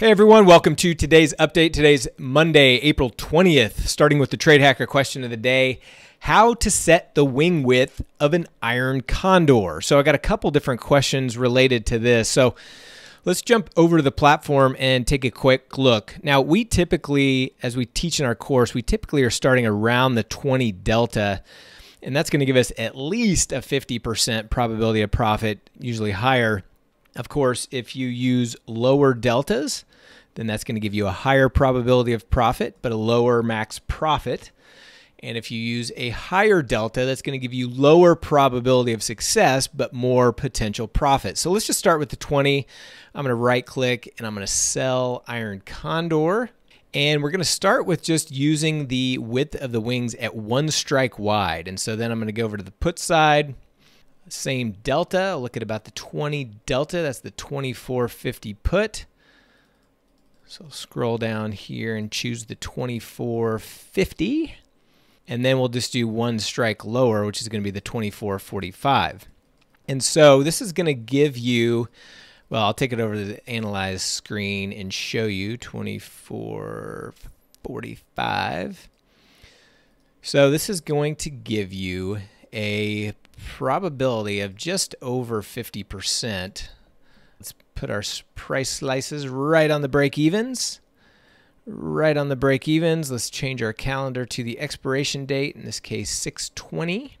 Hey everyone, welcome to today's update. Today's Monday, April 20th, starting with the Trade Hacker question of the day. How to set the wing width of an iron condor. So I got a couple different questions related to this. So let's jump over to the platform and take a quick look. Now we typically, as we teach in our course, we typically are starting around the 20 delta and that's gonna give us at least a 50% probability of profit, usually higher. Of course, if you use lower deltas, then that's going to give you a higher probability of profit, but a lower max profit. And if you use a higher delta, that's going to give you lower probability of success, but more potential profit. So let's just start with the 20. I'm going to right click and I'm going to sell Iron Condor. And we're going to start with just using the width of the wings at one strike wide. And so then I'm going to go over to the put side, same delta, I'll look at about the 20 delta, that's the 2450 put. So scroll down here and choose the 2450. And then we'll just do one strike lower, which is going to be the 2445. And so this is going to give you, well, I'll take it over to the analyze screen and show you 2445. So this is going to give you a probability of just over 50% Let's put our price slices right on the break evens. Right on the break evens. Let's change our calendar to the expiration date, in this case 620.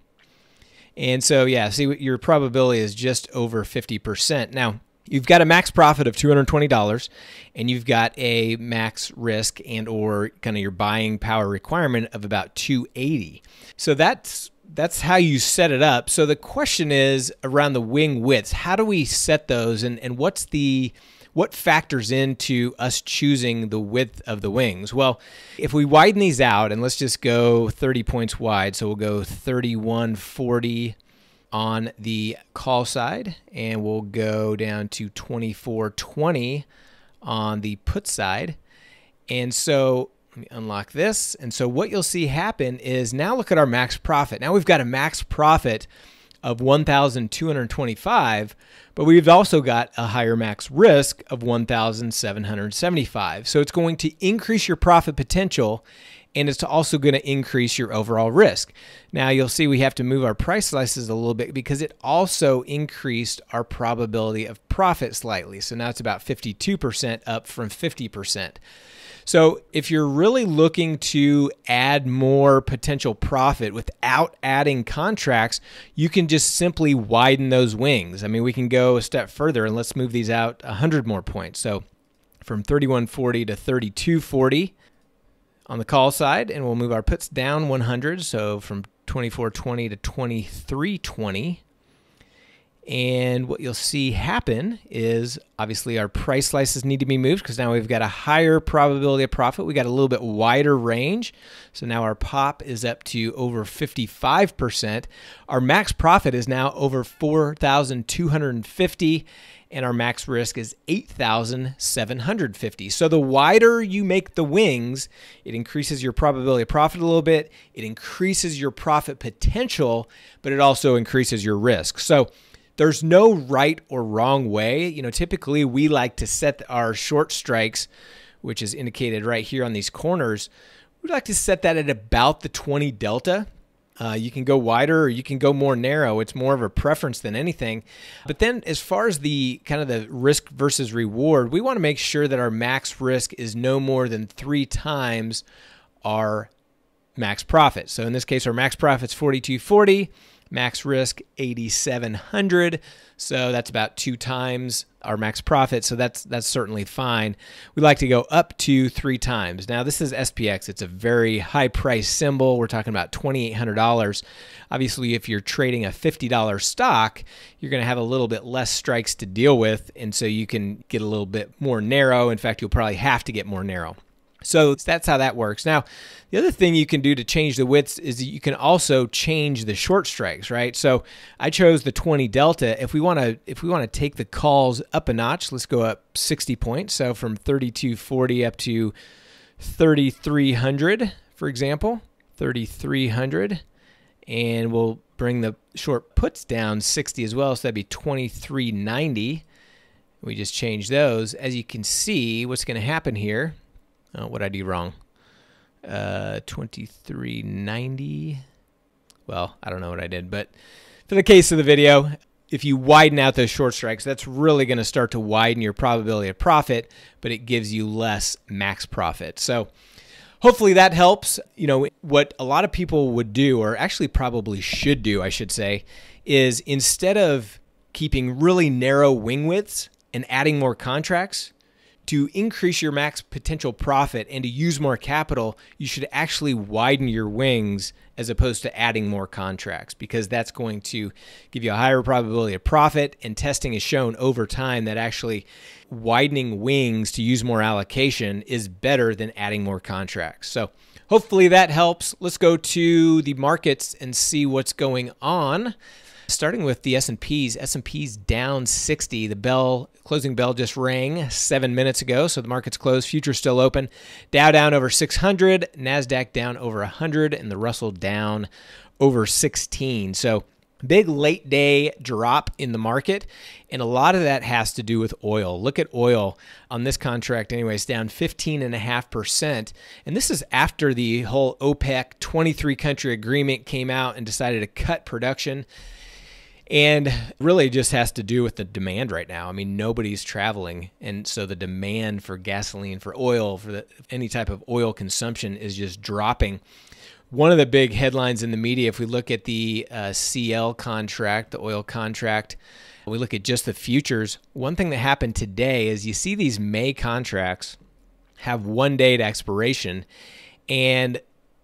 And so, yeah, see, your probability is just over 50%. Now, you've got a max profit of $220 and you've got a max risk and or kind of your buying power requirement of about 280 so that's that's how you set it up. So the question is around the wing widths. How do we set those and, and what's the what factors into us choosing the width of the wings? Well, if we widen these out and let's just go 30 points wide, so we'll go thirty one forty on the call side and we'll go down to twenty four twenty on the put side. And so let me unlock this. And so what you'll see happen is now look at our max profit. Now we've got a max profit of 1,225, but we've also got a higher max risk of 1,775. So it's going to increase your profit potential and it's also going to increase your overall risk. Now you'll see we have to move our price slices a little bit because it also increased our probability of profit slightly. So now it's about 52% up from 50%. So if you're really looking to add more potential profit without adding contracts, you can just simply widen those wings. I mean, we can go a step further and let's move these out 100 more points. So from 3140 to 3240 on the call side, and we'll move our puts down 100. So from 2420 to 2320. And what you'll see happen is obviously our price slices need to be moved because now we've got a higher probability of profit. We got a little bit wider range. So now our pop is up to over 55%. Our max profit is now over 4,250 and our max risk is 8,750. So the wider you make the wings, it increases your probability of profit a little bit, it increases your profit potential, but it also increases your risk. So there's no right or wrong way. You know, typically we like to set our short strikes, which is indicated right here on these corners. We'd like to set that at about the 20 delta. Uh, you can go wider or you can go more narrow. It's more of a preference than anything. But then, as far as the kind of the risk versus reward, we want to make sure that our max risk is no more than three times our max profit. So in this case, our max profit is 4240 max risk 8700 so that's about two times our max profit so that's that's certainly fine we like to go up to three times now this is spx it's a very high price symbol we're talking about $2800 obviously if you're trading a $50 stock you're going to have a little bit less strikes to deal with and so you can get a little bit more narrow in fact you'll probably have to get more narrow so that's how that works. Now, the other thing you can do to change the widths is you can also change the short strikes, right? So I chose the 20 delta. If we want to if we want to take the calls up a notch, let's go up 60 points. So from 3240 up to 3300, for example, 3300 and we'll bring the short puts down 60 as well, so that'd be 2390. We just change those. As you can see, what's going to happen here uh, what I do wrong? Uh, 2390. Well, I don't know what I did, but for the case of the video, if you widen out those short strikes, that's really going to start to widen your probability of profit, but it gives you less max profit. So hopefully that helps. You know, what a lot of people would do, or actually probably should do, I should say, is instead of keeping really narrow wing widths and adding more contracts, to increase your max potential profit and to use more capital, you should actually widen your wings as opposed to adding more contracts because that's going to give you a higher probability of profit. And testing has shown over time that actually widening wings to use more allocation is better than adding more contracts. So hopefully that helps. Let's go to the markets and see what's going on. Starting with the S&Ps, S&Ps down 60. The bell closing bell just rang 7 minutes ago, so the market's closed, futures still open. Dow down over 600, Nasdaq down over 100 and the Russell down over 16. So Big late day drop in the market. And a lot of that has to do with oil. Look at oil on this contract, anyways, down 15.5%. And this is after the whole OPEC 23 country agreement came out and decided to cut production. And really just has to do with the demand right now. I mean, nobody's traveling. And so the demand for gasoline, for oil, for the, any type of oil consumption is just dropping. One of the big headlines in the media, if we look at the uh, CL contract, the oil contract, we look at just the futures. One thing that happened today is you see these May contracts have one day expiration. And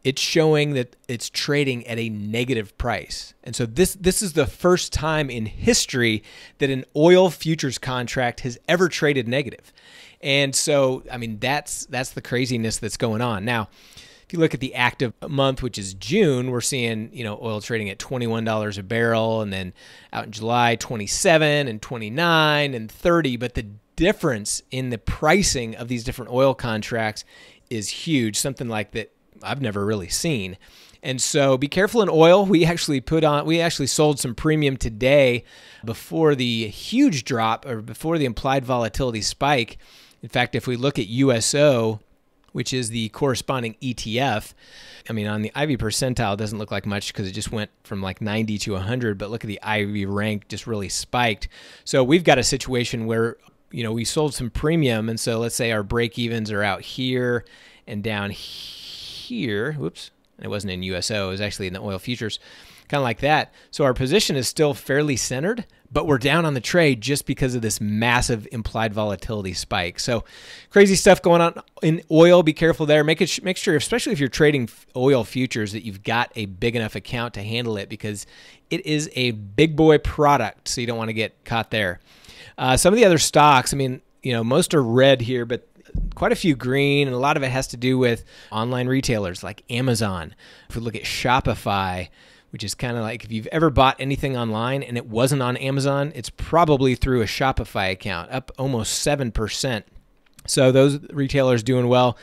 it's showing that it's trading at a negative price. And so this this is the first time in history that an oil futures contract has ever traded negative. And so I mean that's that's the craziness that's going on. Now, if you look at the active month which is June, we're seeing, you know, oil trading at $21 a barrel and then out in July 27 and 29 and 30, but the difference in the pricing of these different oil contracts is huge, something like that I've never really seen. And so be careful in oil. We actually put on we actually sold some premium today before the huge drop or before the implied volatility spike. In fact, if we look at USO, which is the corresponding ETF, I mean on the IV percentile doesn't look like much cuz it just went from like 90 to 100, but look at the IV rank just really spiked. So we've got a situation where you know, we sold some premium and so let's say our break evens are out here and down here here. Whoops. It wasn't in USO. It was actually in the oil futures. Kind of like that. So our position is still fairly centered, but we're down on the trade just because of this massive implied volatility spike. So crazy stuff going on in oil. Be careful there. Make it make sure, especially if you're trading oil futures, that you've got a big enough account to handle it because it is a big boy product. So you don't want to get caught there. Uh, some of the other stocks, I mean, you know, most are red here, but quite a few green, and a lot of it has to do with online retailers like Amazon. If we look at Shopify, which is kind of like if you've ever bought anything online and it wasn't on Amazon, it's probably through a Shopify account, up almost 7%. So those retailers doing well.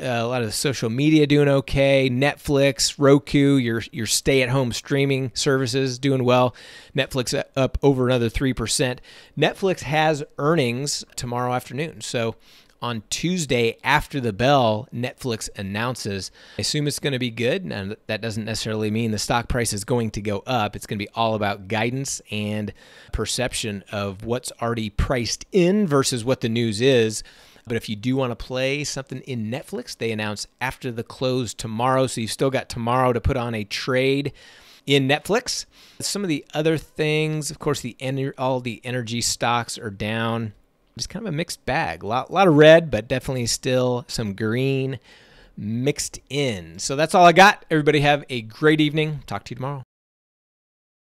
Uh, a lot of the social media doing okay. Netflix, Roku, your your stay-at-home streaming services doing well. Netflix up over another three percent. Netflix has earnings tomorrow afternoon, so on Tuesday after the bell, Netflix announces. I assume it's going to be good, and that doesn't necessarily mean the stock price is going to go up. It's going to be all about guidance and perception of what's already priced in versus what the news is. But if you do want to play something in Netflix, they announce after the close tomorrow. So you've still got tomorrow to put on a trade in Netflix. Some of the other things, of course, the all the energy stocks are down. Just kind of a mixed bag. A lot, lot of red, but definitely still some green mixed in. So that's all I got. Everybody have a great evening. Talk to you tomorrow.